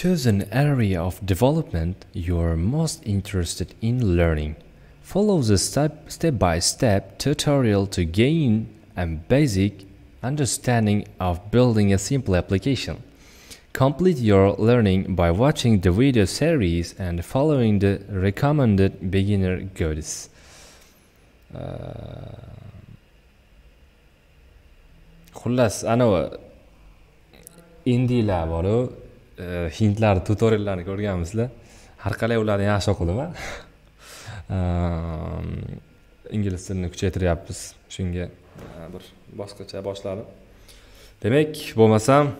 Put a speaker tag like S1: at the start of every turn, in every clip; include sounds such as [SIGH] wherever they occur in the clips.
S1: Choose an area of development you are most interested in learning. Follow the step-by-step -step tutorial to gain a basic understanding of building a simple application. Complete your learning by watching the video series and following the recommended beginner guides. Uh, خلاص أنا إندي لعبة E, hindlarni tutoriallarini ko'rganmisizlar har qalay ularni yaxshi o'qidiman [LAUGHS] ingliz tilini kuchaytiryapmiz shunga e, bir boshqacha boshladim demak bo'lmasam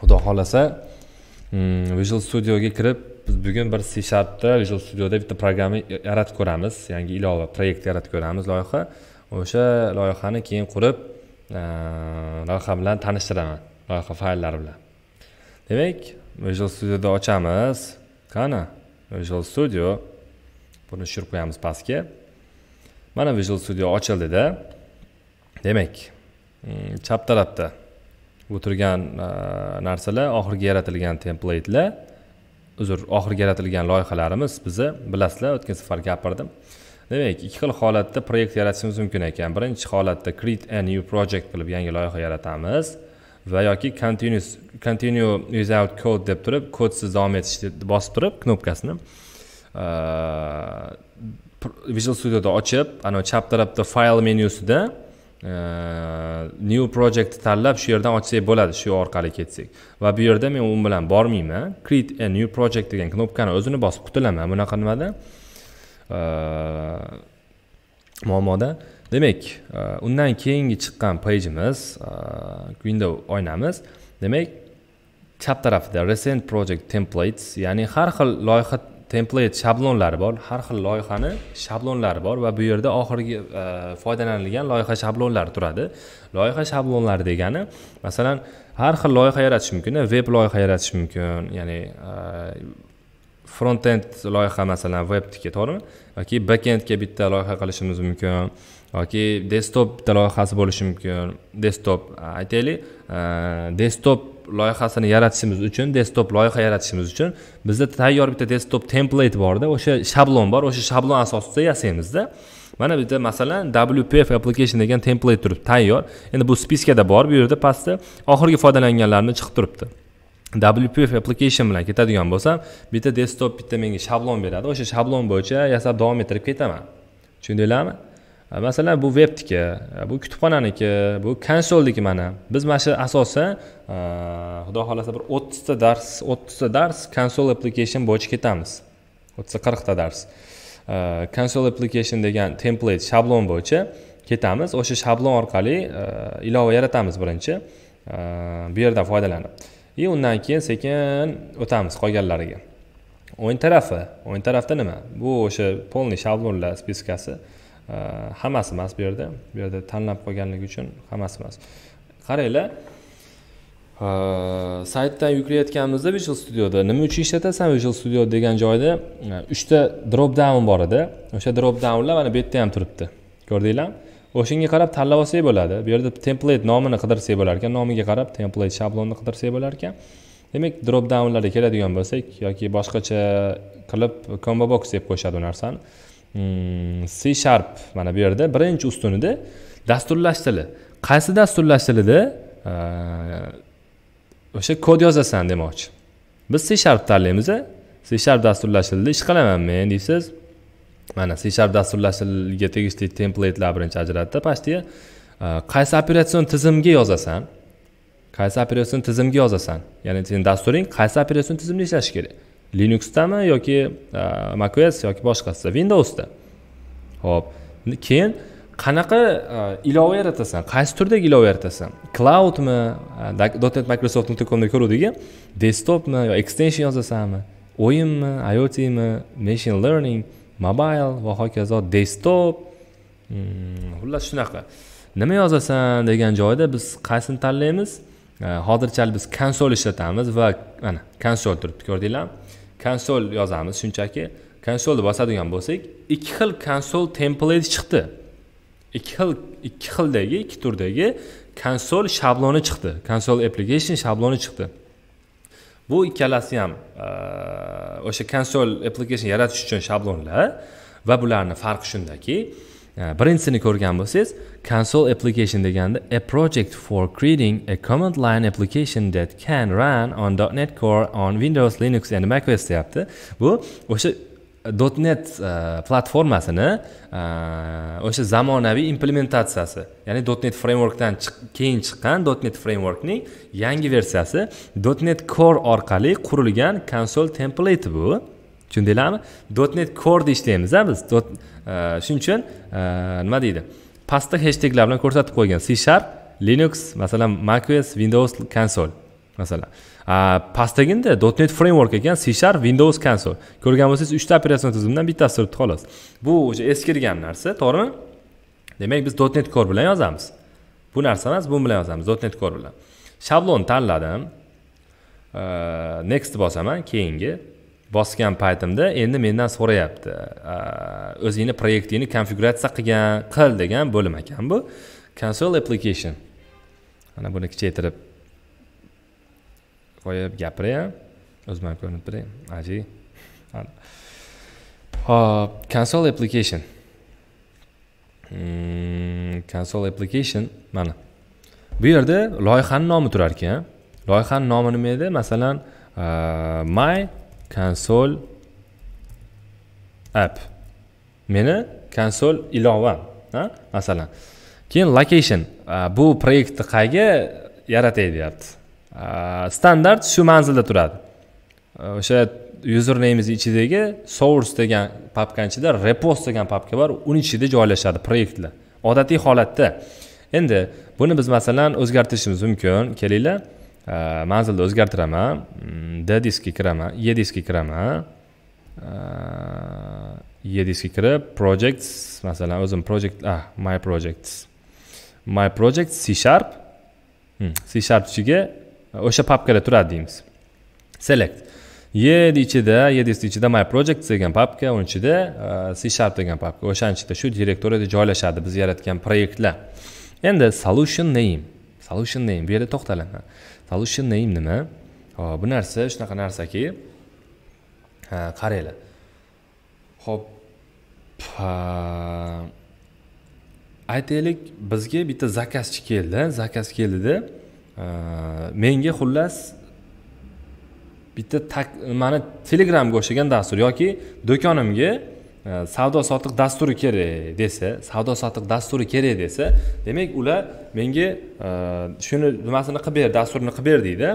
S1: xudo xohlasa mm, visual studioga kirib biz bugun bir c sharpda visual studioda bitta programma yaratib ko'ramiz yangi ilova proyekt yaratib ko'ramiz loyiha o'sha loyihani keyin qurib e, loyiha bilan tanishtiraman loyiha fayllari bilan demak visual studioda ochamiz qani visual studio buni tushirib qo'yamiz pastga mana visual studio ochildida demak mm, chap tarafda bu turgan e, narsalar oxirgi yaratilgan templeytlar uzr oxirgi yaratilgan loyihalarimiz bizni bilasizlar o'tgan safar gapirdim demak ikki xil holatda proyekt yaratishimiz mumkin ekan birinchi holatda create a new project qilib yangi loyiha yaratamiz va yoki continuous continue without code deb turib kodsiz davom etishni bosib turib knopkasini uh, visual studioda ochib anavi chap tarafda fayl menyusida uh, new project tanlab shu yerdan ochsak bo'ladi shu orqali ketsak va bu yerda men u bilan bormayman create a new project degan knopkani o'zini bosib qutulaman bunaqa nimada uh, muammoda demak undan keyingi chiqqan pejimiz window oynamiz demak chap tarafida recent project templates ya'ni har xil loyiha template shablonlari bor har xil loyihani shablonlari bor va bu yerda oxirgi e, foydalanilgan loyiha shablonlari turadi loyiha shablonlari degani masalan har xil loyiha yaratish mumkin veb loyiha yaratish mumkin ya'ni e, front end loyiha masalan webniki to'g'rimi yoki back endga bitta loyiha qilishimiz mumkin yoki desktop bitta loyihasi bo'lishi mumkin desktop e, aytaylik desktop loyihasini yaratishimiz uchun desktop loyiha yaratishimiz uchun bizda tayyor bitta desktop template borda o'sha shablon bor o'sha shablon asosida yasaymizda mana bitta masalan wpf application degan template turibdi tayyor endi bu spiskada bor bu yerda pastda oxirgi foydalanganlarni chiqib turibdi wpf application bilan ketadigan bo'lsam bitta desktop bitta menga shablon beradi o'sha shablon bo'yicha yasab davom ettirib ketaman tushundinglarmi E, masalan bu vebniki e, bu kutubxonaniki bu konsolniki mana biz mana shu asosan e, xudo xohlasa bir o'ttizta dars o'ttizta dars konsol application bo'yicha ketamiz o'ttizta qirqta dars konsol application degan template shablon bo'yicha ketamiz o'sha shablon orqali ilova yaratamiz birinchi bu yerdan foydalanib и undan keyin sekin o'tamiz qolganlariga o'yin tarafi o'yin tarafda nima bu o'sha полный shablonlar spiskasi hammasi emas bu yerda bu yerda tanlab qolganligi uchun hammasi emas qaranglar saytdan yuklayotganimizda visual studioda nima uchun ishlatasan visual studio degan joyda e, uchta drop down bor edi o'sha drop downlar mana bu yerda ham turibdi ko'rdinglarmi o'shanga qarab tanlab olsak bo'ladi bu yerda template nomini qidirsak bo'lar ekan nomiga qarab template shablonni qidirsak bo'lar ekan demak drop downlarga keladigan bo'lsak yoki boshqacha qilib combo box deb qo'yishadi u narsani hmm, c sharp mana bu yerda birinchi ustunida dasturlash tili qaysi dasturlash tilida o'sha kod yozasan demoqchi biz c sharp tanlaymiz c sharp dasturlash tilida ish qilaman men deysiz mana c sharp dasturlash tiliga tegishli templatelar birinchi ajratdi pastiga qaysi operatsion tizimga yozasan qaysi operatsion tizimga yozasan ya'ni seni dasturing qaysi operatsion tizimda ishlashi kerak linuxdami yoki e, macOS yoki boshqasida windowsda ho'p keyin qanaqa e, ilova yaratasan qaysi turdagi ilova yaratasan cloudmi e, dotnet microsoft nuqta comda ko'ruvdagi desktopmi yo extension yozasanmi o'yinmi iotmi machine learning mobile va hokazo desktop hmm, xullas shunaqa nima yozasan degan joyda biz qaysini tanlaymiz hozirchalik biz konsol ishlatamiz va mana konsol turibdi ko'rdinglarmi konsol yozamiz shunchaki konsolni bosadigan bo'lsak ikki xil konsol template chiqdi ikki xil ikki xildagi ikki turdagi konsol shabloni chiqdi konsol application shabloni chiqdi bu ikkalasi ham o'sha konsol application yaratish uchun shablonlar va bularni farqi shundaki birinchisini ko'rgan bo'lsangiz console application deganda a project for creating a command line application that can run on .NET Core on Windows, Linux and macOS deyapti bu o'sha e, .NET uh, platformasini uh, o'sha zamonaviy implementatsiyasi ya'ni .NET frameworkdan keyin chiqqan .NET frameworkning yangi versiyasi .NET Core orqali qurilgan console template bu tushundinglarmi dotnet core ishlaymiz a biz e, shuning uchun e, nima deydi pastda heshtaglar bilan ko'rsatib qo'ygan c sharp linux masalan macos windows console masalan pastdaginda dotnet framework ekan c sharp windows console ko'rgan bo'lsangiz uchta operatsion tizimdan bittasi turibdi xolos bu уже eskirgan narsa to'g'rimi demak biz dotnet core bilan yozamiz bu narsa emas bu bilan yozamiz dotnet core bilan shablon tanladim e, next bosaman keyingi bosgan paytimda endi mendan so'rayapti o'zingni proyektingni konfiguratsiya qilgan qil degan bo'lim ekan bu console application mana buni kichaytirib qo'yib gapiray o'zim ham ko'rinib turay aji hop console application hmm, console application mana bu yerda loyihani nomi turar ekan loyihani nomi nima edi masalan my console app meni konsol ilovam masalan keyin location bu proyektni qayga yaratay deyapti standart shu manzilda turadi o'sha yuzernamimiz ichidagi source degan papkani ichida repost degan papka bor uni ichida joylashadi proyektlar odatiy holatda endi buni biz masalan o'zgartirishimiz mumkin kelinglar manzilni o'zgartiraman d diskka kiraman e diskka kiraman e diskka kirib projects masalan o'zim project ah my projects my project c sharp c sharp ichiga o'sha papkada turadi deymiz select yer ichida yer ichida my projects degan papka uni ichida c sharp degan papka o'shani ichida shu direktoriyada joylashadi biz yaratgan proyektlar endi solution name solution name bu yerda to'xtalaman pollution name nima hop bu narsa shunaqa narsaki qaranglar ho'p aytaylik bizga bitta zakazchi keldi zakaz keldida menga xullas bitta nimani telegramga o'xshagan dastur yoki do'konimga savdo sotiq dasturi kerak desa savdo sotiq dasturi kerak desa demak ular menga e, shuni nimasini qilib ber dasturini qilib ber deydi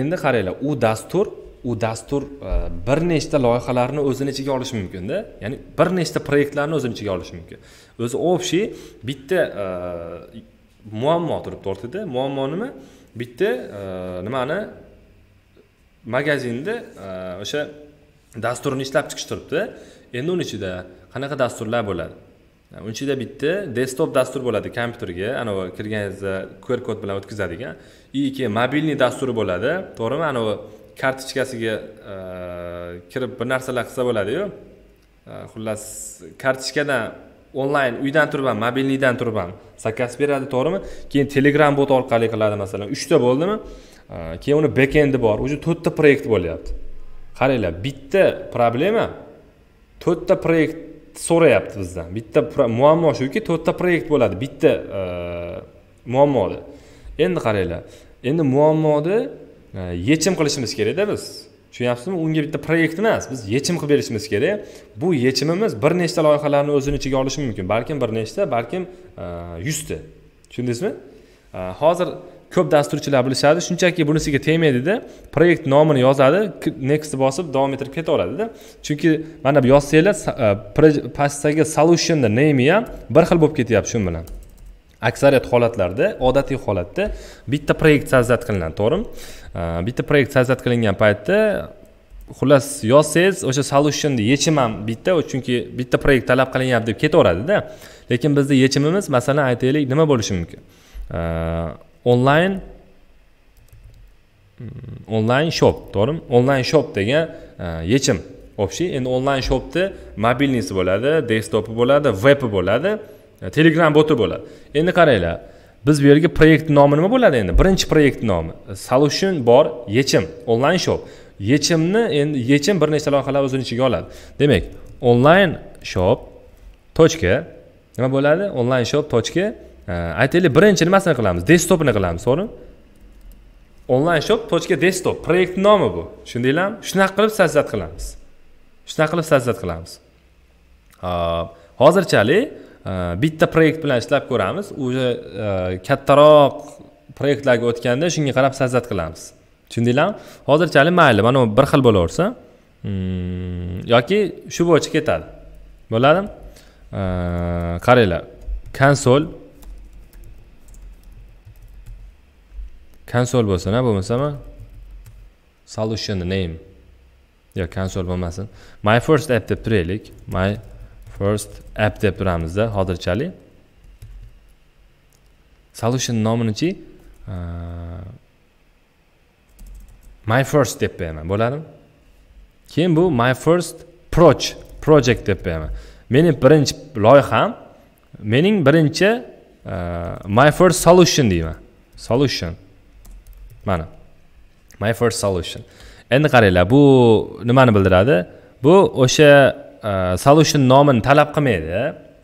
S1: endi qaranglar u dastur u dastur e, bir nechta loyihalarni o'zini ichiga olishi mumkinda ya'ni bir nechta proyektlarni o'zini ichiga olishi mumkin o'zi общий bitta e, muammo turibdi o'rtada muammo nima bitta nimani magazinni o'sha dasturni ishlab chiqish turibdi endi uni ichida qanaqa dasturlar bo'ladi uni ichida bitta desktop dastur bo'ladi kompyuterga anavi kirganingizda qr kod bilan o'tkazadigan и keyin mobilniy dasturi bo'ladi to'g'rimi anavi kartochkasiga e, kirib bir narsalar qilsa bo'ladiyu e, xullas kartochkadan onlayn uydan turib ham mobilniydan turib ham zakaz beradi to'g'rimi keyin telegram bot orqali qiladi masalan uchta bo'ldimi e, keyin uni bekendi bor уже to'rtta proyekt bo'lyapti qaranglar bitta problema to'rtta proyekt so'rayapti bizdan bitta muammo shuki to'rtta proyekt bo'ladi bitta e, muammoda endi qaranglar endi muammoni e, yechim qilishimiz kerakda biz tushunyapsizmi unga bitta proyekt emas biz yechim qilib berishimiz kerak bu yechimimiz bir nechta loyihalarni o'zini ichiga olishi mumkin balkim bir nechta balkim e, yuzta tushundingizmi hozir ko'p dasturchilar bilishadi shunchaki bunisiga tegmaydida proyekt nomini yozadi next bosib davom ettirib ketaveradida chunki mana bu yozsanglar e, pastdagi solutionni name ham bir xil bo'lib ketyapti shu bilan aksariyat holatlarda odatiy holatda bitta proyekt soздать qilinadi to'g'rimi e, bitta proyekt soздать qilingan paytda xullas yozsangiz o'sha solutionni yechim ham bitta chunki bitta proyekt talab qilinyapti deb ketaveradida lekin bizni yechimimiz masalan aytaylik nima bo'lishi mumkin e, onlayn mm, onlayn shop to'g'rimi onlayn shop degan e, yechim общий endi onlayn shopni mobilnisi bo'ladi desktopi bo'ladi vebi bo'ladi e, telegram boti bo'ladi endi qaranglar biz bu yerga proyekt nomi nima bo'ladi endi birinchi proyekt nomi e, solution bor yechim onlayn shop yechimni endi yechim bir nechta loyihalar o'zini ichiga oladi demak onlayn shop точка nima bo'ladi onlayn shop точка aytaylik birinchi nimasini qilamiz desktopini qilamiz to'g'rimi onlayn shop точка desktop proyektni nomi bu tushundinglarmi shunaqa qilib sazzat qilamiz shunaqa qilib sazzat qilamiz hozirchalik e, bitta proyekt bilan ishlab ko'ramiz уже e, kattaroq proyektlarga o'tganda shunga qarab sazzat qilamiz tushundinglarmi hozirchalik mayli mana bu bir xil bo'laversa hmm, yoki shu bo'yicha ketadi bo'ladimi e, qaranglar konsol konsol bo'lsin a bo'lmasam solution name yo konsol bo'lmasin my first app deb turaylik my first app deb turamizda hozirchalik solution nominichi my first deb qo'yaman bo'ladimi keyin bu my first proch project deb qo'yaman meni birinchi loyiham mening birinchi my first solution deyman solution mana my first solution endi qaranglar bu nimani bildiradi bu o'sha uh, solution nomini talab qilmaydi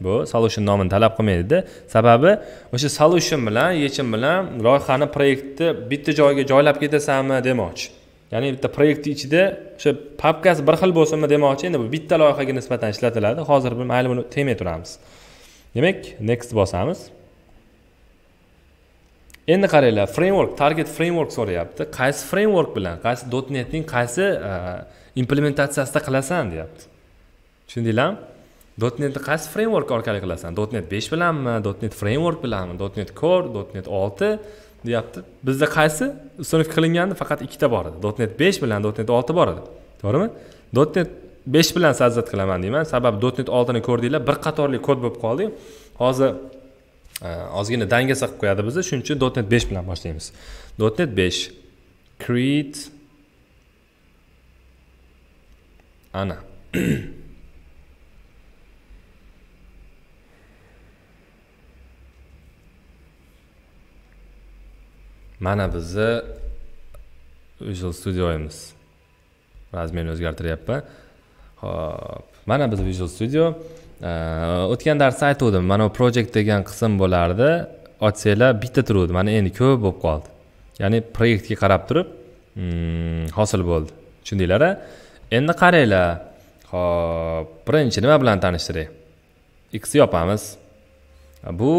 S1: bu solution nomini talab qilmaydida sababi o'sha solution bilan yechim bilan loyihani proyektni bitta joyga joylab ketasanmi demoqchi ya'ni bitta proyektni ichida o'sha papkasi bir xil bo'lsinmi demoqchi endi bu bitta loyihaga nisbatan ishlatiladi hozir mayli buni temay turamiz demak next bosamiz endi qaranglar framework target framework so'rayapti qaysi framework bilan qaysi netning qaysi e, implementatsiyasida qilasan deyapti tushundinglarmi netni qaysi framework orqali qilasan net besh bilanmi net framework bilanmi net core net olti deyapti bizda qaysi установка qilingandi faqat ikkita bor edi net besh bilan net olti bor edi to'g'rimi net besh bilan sazzat qilaman deyman sababi net oltini ko'rdinglar bir qatorli kod bo'lib qoldi hozir ozgina dangasa qilib qo'yadi bizni shuning uchun dotnet besh bilan boshlaymiz dotnet besh create ana [CLEARS THROAT] mana bizni visual studioyimiz razmerni o'zgartiryapman ho'p mana bizni visual studio o'tgan darsda aytuvdim mana bu project degan qism bo'lardi ochsanglar bitta turuvdi mana endi ko'p bo'lib qoldi ya'ni proyektga qarab turib mm, hosil bo'ldi tushundinglar a endi qaranglar ho'p birinchi nima bilan tanishtiray x yopamiz bu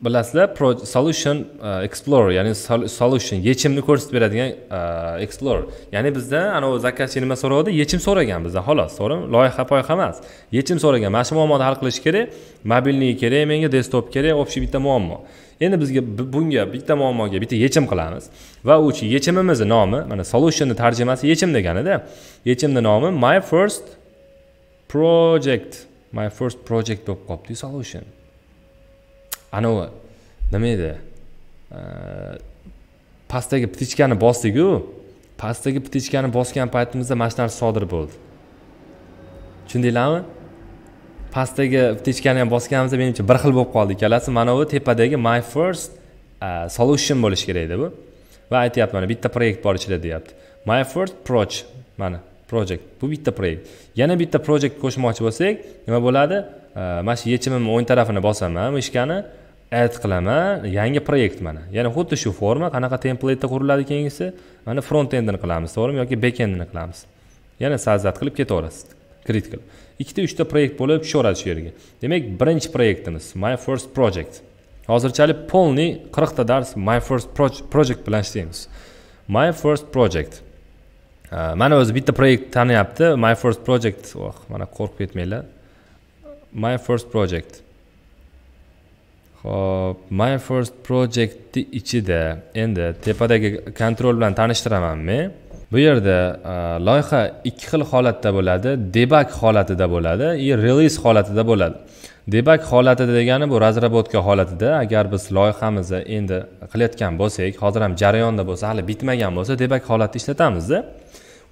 S1: bilasizlar solution uh, explorer ya'ni solution yechimni ko'rsatib beradigan uh, explorer ya'ni bizda anavi zakazchi nima so'ravdi yechim so'ragan bizdan xolos to'g'rimi loyiha poyiha emas yechim so'ragan mana shu muammoni hal qilish kerak mobilniy kerak menga desktop kerak общий bitta muammo endi bizga bunga bitta muammoga bitta yechim qilamiz va u yechimimizni nomi mana solutionni tarjimasi yechim deganida yechimni nomi my first project my first project bo'lib qolibdi solution anavi nima edi pastdagi ptichkani bosdiku pastdagi ptichkani bosgan paytimizda mana shu narsa sodir bo'ldi tushundinglarmi pastdagi ptichkani ham bosganimizda menimcha bir xil bo'lib qoldi ikkalasi mana bu tepadagi my first e, solution bo'lishi kerak edi bu va aytyapti mana bitta proyekt bor ichida deyapti my first proch mana project bu bitta proyekt yana bitta project qo'shmoqchi bo'lsak nima bo'ladi e, mana shu yechimimni o'ng tarafini bosaman bu ishkani ad qilaman yangi proyekt mana ya'ni xuddi shu forma qanaqa templatda quriladi keyingisi mana front endini qilamiz to'g'rimi yoki back endini qilamiz yana sazat qilib ketaverasiz kredit qilib ikkita uchta proyekt bo'lib tushaveradi shu yerga demak birinchi proyektimiz my first project hozirchalik полный qirqta dars my first project bilan ishlaymiz my first project mana o'zi bitta proyekt taniyapti my first project oh mana qo'rqib ketmanglar my first project hop my first projectni ichida endi tepadagi kontrol bilan tanishtiraman men bu yerda uh, loyiha ikki xil holatda bo'ladi debak holatida bo'ladi и release holatida bo'ladi debak holatida degani bu разработка holatida agar biz loyihamizni endi qilayotgan bo'lsak hozir ham jarayonda bo'lsa hali bitmagan bo'lsa debak holatni ishlatamizda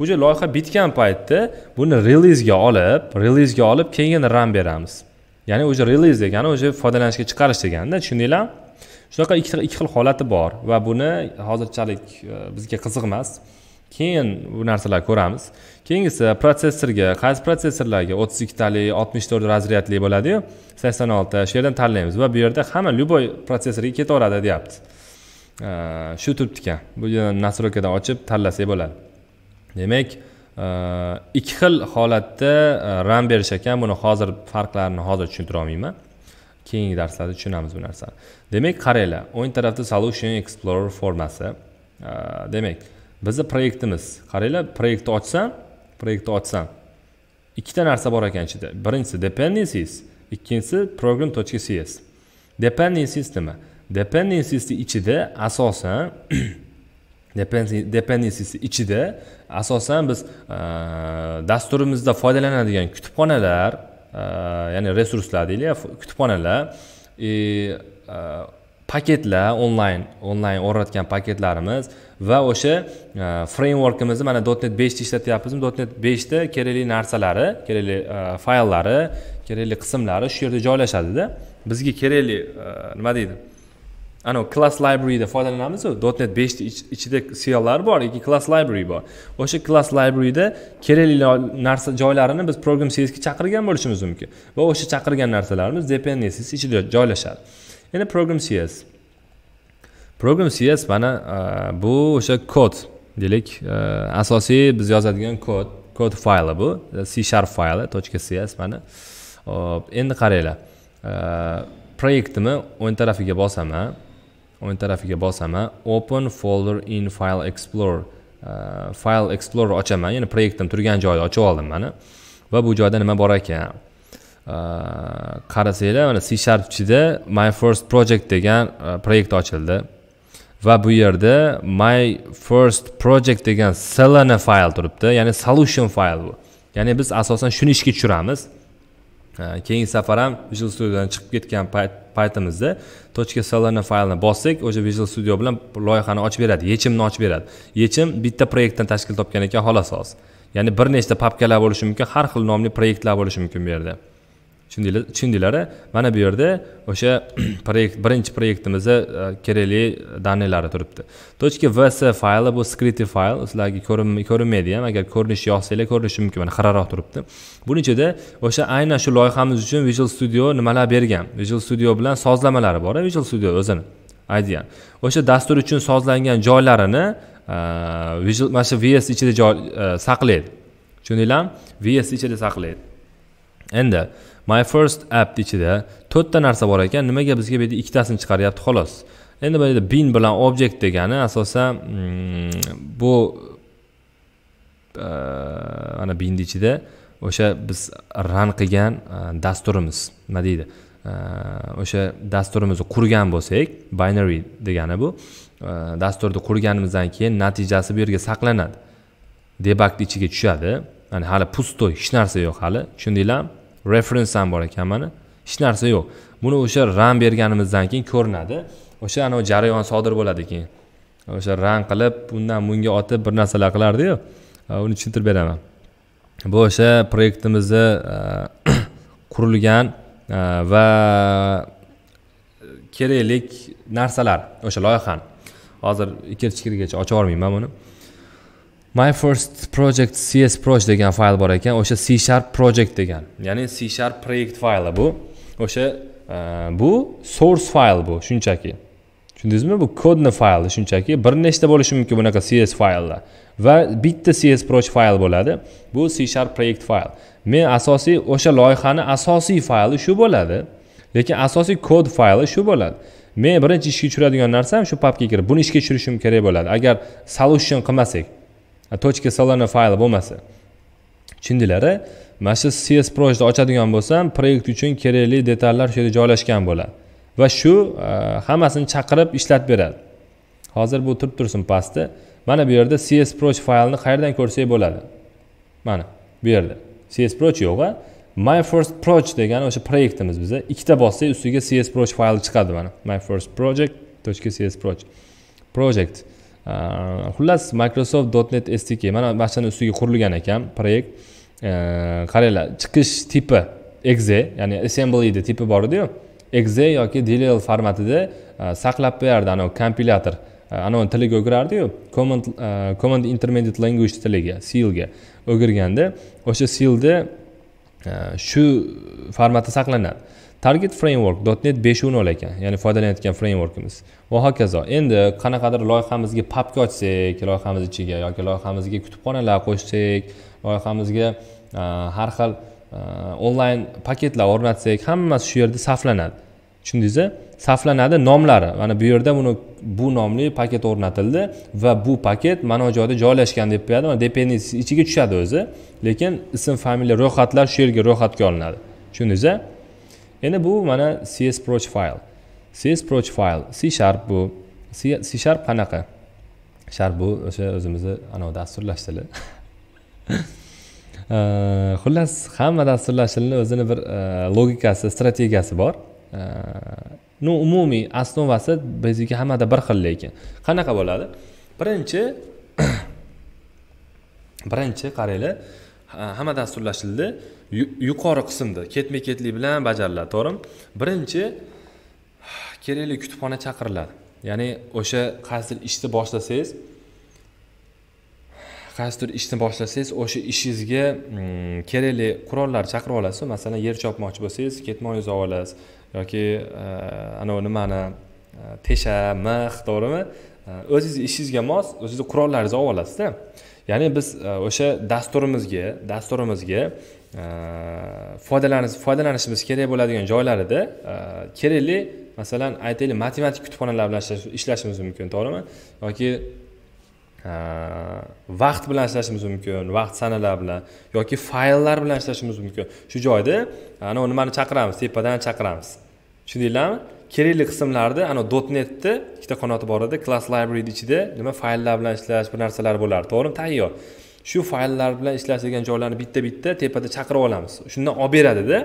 S1: уже loyiha bitgan paytda buni relizga olib relizga olib keyin ram beramiz ya'ni o'sha release degani o'sha foydalanishga chiqarish deganda tushundinglarmi shunaqa ikki xil holati bor va buni hozirchalik e, bizga qiziq emas keyin bu narsalarni ko'ramiz keyingisi protsessorga qaysi protsessorlarga o'ttiz ikkitalik oltmish to'rt razryadli bo'ladiyu sakson olti shu yerdan tanlaymiz va bu yerda hamma любой protsessorga ketaveradi deyapti e, shu turibdi ekan bu nastroykadan ochib tanlasak bo'ladi demak ikki xil holatda e, ram berish ekan buni hozir farqlarini hozir tushuntira olmayman keyingi darslarda tushunamiz bu narsani demak qaranglar o'ng tarafda solution explorer formasi demak bizni proyektimiz qaranglar proyektni ochsam proyektni ochsam ikkita narsa bor ekan ichida birinchisi dependencies ikkinchisi program cs dependencies nima dependencies ichida asosan [CLEARS THROAT] dependency ichida asosan biz dasturimizda foydalanadigan kutubxonalar ya'ni resurslar deylik kutubxonalar e, paketlar onlayn onlayn o'rnatgan paketlarimiz va o'sha frameworkimizni mana dotnet beshda ishlatyapmizmi dotnet beshda kerakli narsalari kerakli fayllari kerakli qismlari shu yerda joylashadida bizga kerakli nima deydi anavi class libraryda foydalanamizu dotnet beshni ichida siyollar bor yoki class library bor o'sha class libraryda kerakli narsa joylarini biz program csga chaqirgan bo'lishimiz mumkin va o'sha chaqirgan narsalarimiz dependencies ichida joylashadi endi program cs program cs mana bu o'sha kod deylik asosiy biz yozadigan kod kod fayli bu c sharp fayli точка cs mana hop endi qaranglar proyektimni o'ng tarafiga bosaman o'ng tarafiga bosaman open folder in file explorer file explorer ochaman ya'ni proyektim turgan joyni ochib oldim mana va bu joyda nima bor ekan qarasanglar mana c sharp ichida my first project degan e, proyekt ochildi va bu yerda my first project degan sln fayl turibdi ya'ni solution fayl bu ya'ni biz asosan shuni ishga tushiramiz keyingi safar ham visual studiodan chiqib ketgan paytimizda точка solarni faylni bossak o'sha visual studio bilan loyihani ochib beradi yechimni ochib beradi yechim bitta proyektdan tashkil topgan ekan xolos ya'ni bir nechta papkalar bo'lishi mumkin har xil nomli proyektlar bo'lishi mumkin bu yerda tushundinglar mana bu yerda o'sha [CLEARS THROAT] proyekt birinchi proyektimizni e, kerakli данныйlari turibdi точка vs fayli bu скрытый fayl sizlarga ko'rinmaydi ham agar ko'rinish yozsanglar ko'rinishi mumkin mana xiraroq turibdi buni ichida o'sha aynan shu loyihamiz uchun visual studio nimalar bergan visual studio bilan sozlamalari bor visual studio o'zini idea o'sha dastur uchun sozlangan joylarini e, visual mana shu vs ichida e, saqlaydi tushundinglarmi vs ichida saqlaydi endi my first app ichida to'rtta narsa bor ekan nimaga bizga bu yerda ikkitasini chiqaryapti xolos endi bu yerda bin bilan object degani asosan mm, bu mana uh, binni ichida o'sha biz ran qilgan uh, dasturimiz nima deydi uh, o'sha dasturimizni qurgan bo'lsak binary degani bu dasturni qurganimizdan keyin natijasi bu yerga saqlanadi debakni ichiga tushadi ya'ni hali pustoy hech narsa yo'q hali tushundinglarmi reference ham bor ekan mana hech narsa yo'q buni o'sha ran berganimizdan keyin ko'rinadi o'sha anavi jarayon sodir bo'ladi keyin o'sha ran qilib undan bunga otib bir narsalar qilardiyu uni tushuntirib beraman bu o'sha proyektimizni [COUGHS] qurilgan va keraklik narsalar o'sha loyihani hozir ikir chikirgacha ochib yubormayman buni my first project cs proj degan fayl bor ekan o'sha c sharp project degan ya'ni c sharp proyekt fayli bu o'sha e, bu source fayl bu shunchaki tushundingizmi bu kodni fayli shunchaki bir nechta bo'lishi mumkin bunaqa cs fayllar va bitta cs proj fayl bo'ladi bu c sharp proyekt fayl men asosiy o'sha loyihani asosiy fayli shu bo'ladi lekin asosiy kod fayli shu bo'ladi men birinchi ishga tushiradigan narsam shu papkaga kirib buni ishga tushirishim kerak bo'ladi agar solution qilmasak точка solana fayli bo'lmasa tushundinglar mana shu cs projni ochadigan bo'lsam proyekt uchun kerakli detallar shu yerda joylashgan bo'ladi va shu e, hammasini chaqirib ishlatib beradi hozir bu turib tursin pastda mana bu yerda cs proj faylni qayerdan ko'rsak bo'ladi mana bu yerda cs proj yo'q a my first proj degani o'sha proyektimiz biza ikkita bossak ustiga cs proj fayli chiqadi mana my first project точка cs proj project xullas э, microsoft net sdk mana mashinani ustiga qurilgan ekan proyekt э, qaranglar chiqish tipi exe ya'ni assemblyni tipi bor ediyu exe yoki dll formatida e, saqlab qo'yardi anavi kompilyator e, anavi tiliga o'girardiyu command e, command intermediate language tiliga silga o'girganda o'sha silda shu formatda saqlanadi target framework net 5.0 ekan ya'ni foydalanayotgan frameworkimiz va hokazo endi qanaqadir loyihamizga papka ochsak loyihamiz ichiga yoki loyihamizga kutubxonalar qo'shsak loyihamizga har xil onlayn paketlar o'rnatsak hammasi shu yerda saflanadi tushundingizmi saflanadi nomlari mana bu yerda buni bu nomli paket o'rnatildi va bu paket mana bu joyda joylashgan deb qo'yadi mana dependensiya ichiga tushadi o'zi lekin ism familiya ro'yxatlar shu yerga ro'yxatga olinadi tushundingizmi endi bu mana csproch fayl csproch fayl c sharp bu c sharp qanaqa sharp bu o'sha o'zimizni anavi dasturlash tili [LAUGHS] xullas hamma dasturlash tilini o'zini bir logikasi strategiyasi bor ну umumiy основasi bizniki hammada bir xil lekin qanaqa bo'ladi birinchi [COUGHS] birinchi qaranglar hamma dasturlash tilida yuqori qismda ketma ketlik bilan bajariladi to'g'rimi birinchi kerakli kutubxona chaqiriladi ya'ni o'sha qaysidir ishni boshlasangiz qaysidir ishni boshlasangiz o'sha ishingizga mm, kerakli qurollar chaqirib olasiz masalan yer chopmoqchi bo'lsangiz ketmon yozib olasiz yoki e, anavi nimani e, tesha mix to'g'rimi e, o'zizni ishingizga mos o'zizni qurollaringizni olib olasizda ya'ni biz o'sha dasturimizga dasturimizga foydalanish foydalanishimiz kerak bo'ladigan joylarida kerakli masalan aytaylik matematik kutubxonalar bilan ishlashimiz mumkin to'g'rimi yoki vaqt bilan ishlashimiz mumkin vaqt sanalar bilan yoki fayllar bilan ishlashimiz mumkin shu joyda anavi nimani chaqiramiz tepadan chaqiramiz tushundinglarmi kerakli qismlarni anavi dotnetni ikkita qanoti bor edi class library ichida nima fayllar bilan ishlash bir narsalar bo'lardi to'g'rimi tayyor shu fayllar bilan ishlatilgan joylarni bitta bitta tepada chaqirib olamiz shundan olib beradida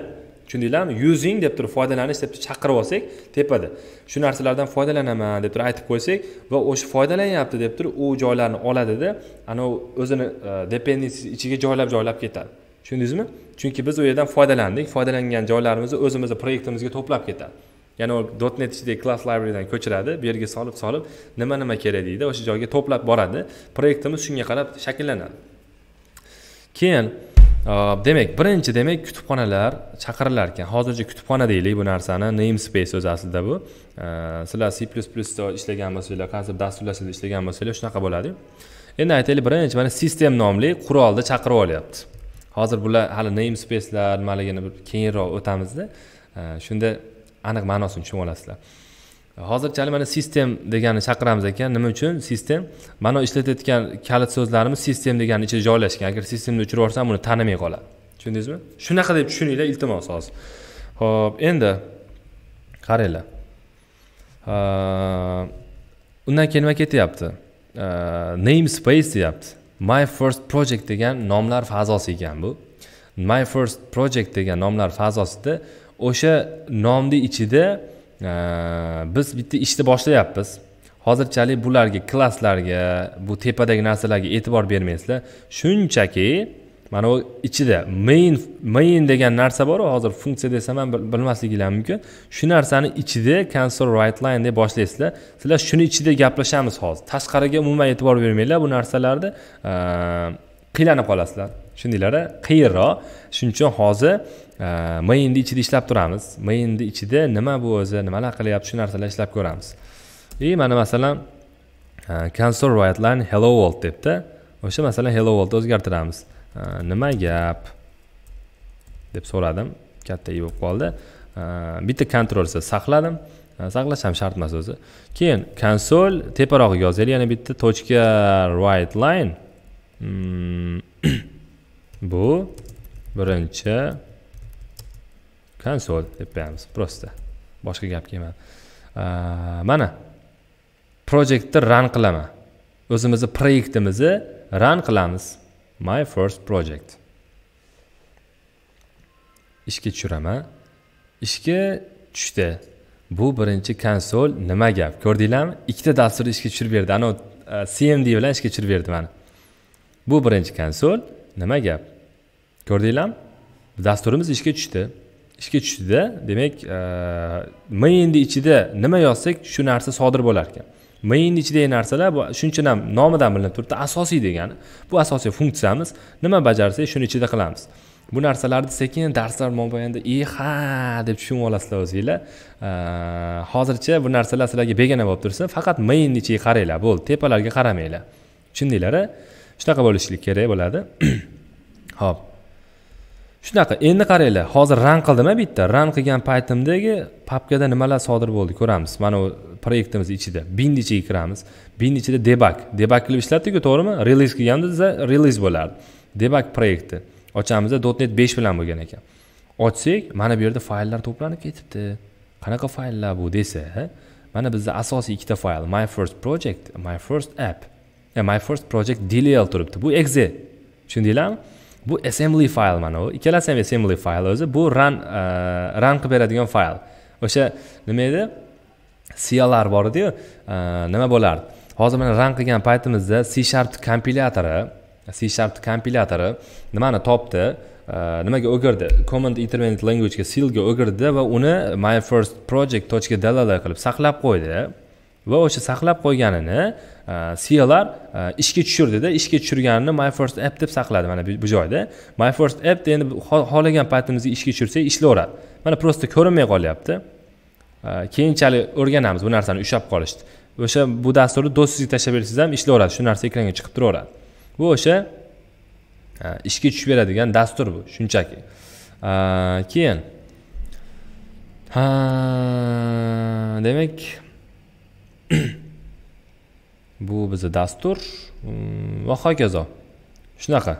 S1: tushundinglarmi yuzing deb turib foydalanish deb turib chaqirib olsak tepada shu narsalardan foydalanaman deb turib aytib qo'ysak va o'sha foydalanyapti deb turib u joylarni oladida anavi o'zini e, dependensi ichiga joylab joylab ketadi tushundingizmi chunki biz u yerdan foydalandik foydalangan joylarimizni o'zimizni proyektimizga to'plab ketadi ya'ni u net ichidagi class librarydan ko'chiradi bu yerga solib solib nima nima kerak deydi o'sha joyga to'plab boradi proyektimiz shunga qarab shakllanadi keyin uh, demak birinchi demak kutubxonalar chaqirilar ekan hozircha kutubxona deylik bu narsani namespace o'zi aslida bu uh, sizlar c plyus plyusda ishlagan bo'lsanglar qaysir dasturlashda ishlagan bo'lsanglar shunaqa bo'ladiyu endi aytaylik birinchi mana system nomli qurolni chaqirib olyapti hozir bular hali namespacelar nimaligini keyinroq o'tamizda uh, shunda aniq ma'nosini tushunib olasizlar hozirchalik mana sistem degani chaqiramiz ekan nima uchun sistem mana ishlatayotgan kalit so'zlarimiz sistem degani ichida joylashgan agar sistemni o'chirib yuborsam buni tanimay qoladi tushundingizmi shunaqa deb tushuninglar iltimos hozir ho'p endi qaranglar undan keyin nima ketyapti name space deyapti my first project degan nomlar fazosi ekan bu my first project degan nomlar fazosida o'sha nomni ichida biz bitta ishni boshlayapmiz hozirchalik bularga klasslarga bu tepadagi narsalarga e'tibor bermaysizlar shunchaki mana u ichida main main degan narsa boru hozir funksiya desam ham bilmasliginglar mumkin shu narsani ichida console right line deb boshlaysizlar sizlar shuni ichida gaplashamiz hozir tashqariga umuman e'tibor bermanglar bu narsalarni qiynalib qolasizlar shundaylari qiyinroq shuning uchun hozir e, mayinni ichida ishlab turamiz mayinni ichida nima bu o'zi nimalar qilyapti shu narsalar ishlab ko'ramiz и mana masalan console write line hello world debdi o'sha masalan hello worldni o'zgartiramiz e, nima gap deb so'radim katta i bo'lib qoldi e, bitta kontrol saqladim saqlash ham shart emas o'zi keyin konsol teparoq yozaylik yana bitta точка right line hmm. [CLEARS THROAT] bu birinchi konsol deb qo'yamiz prosta boshqa gap kelmadi mana projektni run qilaman o'zimizni proyektimizni run qilamiz my first project ishga tushiraman ishga tushdi bu birinchi konsol nima gap ko'rdinglarmi ikkita dasturni ishga tushirib berdi anavi cmd bilan ishga tushirib berdi mana bu birinchi konsol nima gap ko'rdinglarmi dasturimiz ishga tushdi ishga tushdida demak e, miyingni ichida nima yozsak shu narsa sodir bo'lar ekan miyingni ichidagi narsalar bu shunchadan nomidan bilinib turibdi asosiy degani bu asosiy funksiyamiz nima bajarsak shuni ichida qilamiz bu narsalarni sekin darslar mobaynida e ha deb tushunib olasizlar o'zinglar e, hozircha bu narsalar sizlarga begona bo'lib tursa faqat miyingni ichiga qaranglar bo'ldi tepalarga qaramanglar tushundinglara shunaqa bo'lishlik kerak bo'ladi [CLEARS THROAT] ho'p shunaqa endi qaranglar hozir ran qildima bitta ran qilgan paytimdagi papkada nimalar sodir bo'ldi ko'ramiz mana bu proyektimiz ichida bin ichiga kiramiz bin ichida debak debak qilib ishlatdiku to'g'rimi relis qilganda desa reliz bo'lardi debak proyekti ochamizda dotnet besh bilan bo'lgan ekan ochsak mana bu yerda fayllar to'planib ketibdi qanaqa fayllar bu desa mana bizda asosiy ikkita fayl my first project my first app my first project dll turibdi bu exe tushundinglarmi bu assembly fayl mana u ikkalasi ham assembly fayl o'zi bu run uh, run qilib beradigan fayl o'sha nima edi siyalar bor ediyu uh, nima bo'lardi hozir mana run qilgan paytimizda c sharp kompilyatori c sharp kompilyatori nimani topdi uh, nimaga o'girdi command intermediate languagega silga o'girdi va uni my first project точка dll qilib saqlab qo'ydi va o'sha saqlab qo'yganini siyalar э, э, ishga tushirdida ishga tushirganini my first app deb saqladi mana bu joyda my first app endi xohlagan paytimizga ishga tushirsak ishlayveradi mana просто ko'rinmay qolyapti э, keyinchalik o'rganamiz bu narsani ushlab qolishni o'sha bu dasturni do'stingizga tashlab bersangiz ham ishlayveradi shu narsa ekranga chiqib turaveradi bu o'sha e, ishga tushib beradigan dastur bu shunchaki keyin ha demak [CLEARS THROAT] bu bizni dastur mm, va hokazo shunaqa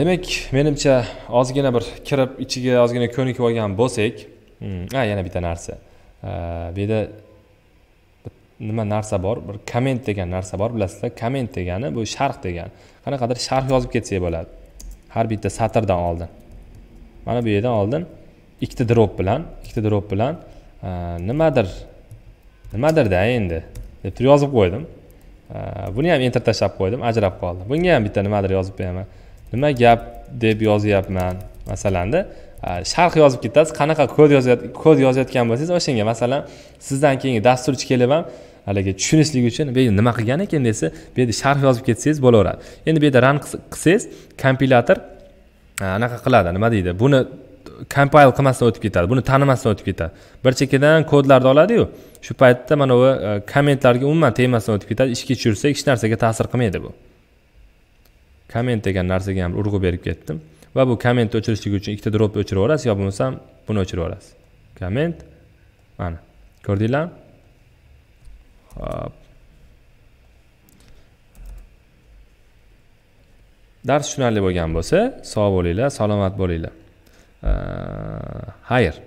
S1: demak menimcha ozgina bir kirib ichiga ozgina ko'nikib olgan bo'lsak mm, a yana bitta narsa bu yerda nima narsa bor bir komment degan narsa bor bilasizlar komment degani bu sharh degani qanaqadir sharh yozib ketsak bo'ladi har bitta satrdan oldin mana bu yerdan oldin ikkita drop bilan ikkita drop bilan nimadir nimadirda endi deb turib yozib qo'ydim buni ham enter tashlab qo'ydim ajrab qoldi bunga ham bitta nimadir yozib qo'yaman nima gap deb yozyapman masalanda sharh yozib ketasiz qanaqa kod kod yozayotgan bo'lsangiz o'shanga masalan sizdan keyingi dasturchi kelib ham haligi tushunishlik uchun bu yerda nima qilgan ekan desa bu yerda sharh yozib ketsangiz bo'laveradi endi bu yerda ran qilsangiz kompilyator e, anaqa qiladi nima deydi buni compile qilmasdan o'tib ketadi buni tanimasdan o'tib ketadi bir chekkadan kodlarni oladiyu shu paytda mana bu e, kommentlarga umuman tegmasdan o'tib ketadi ishga tushirsak hech narsaga ta'sir qilmaydi bu komment degan narsaga ham urg'u berib ketdim va bu kommentni o'chirishlik uchun ikkita dropni o'chirib yuborasiz yo bo'lmasam buni o'chirib yuborasiz komment mana ko'rdinglarmi hop dars tushunarli bo'lgan bo'lsa sog' bo'linglar salomat bo'linglar Ee, hayır.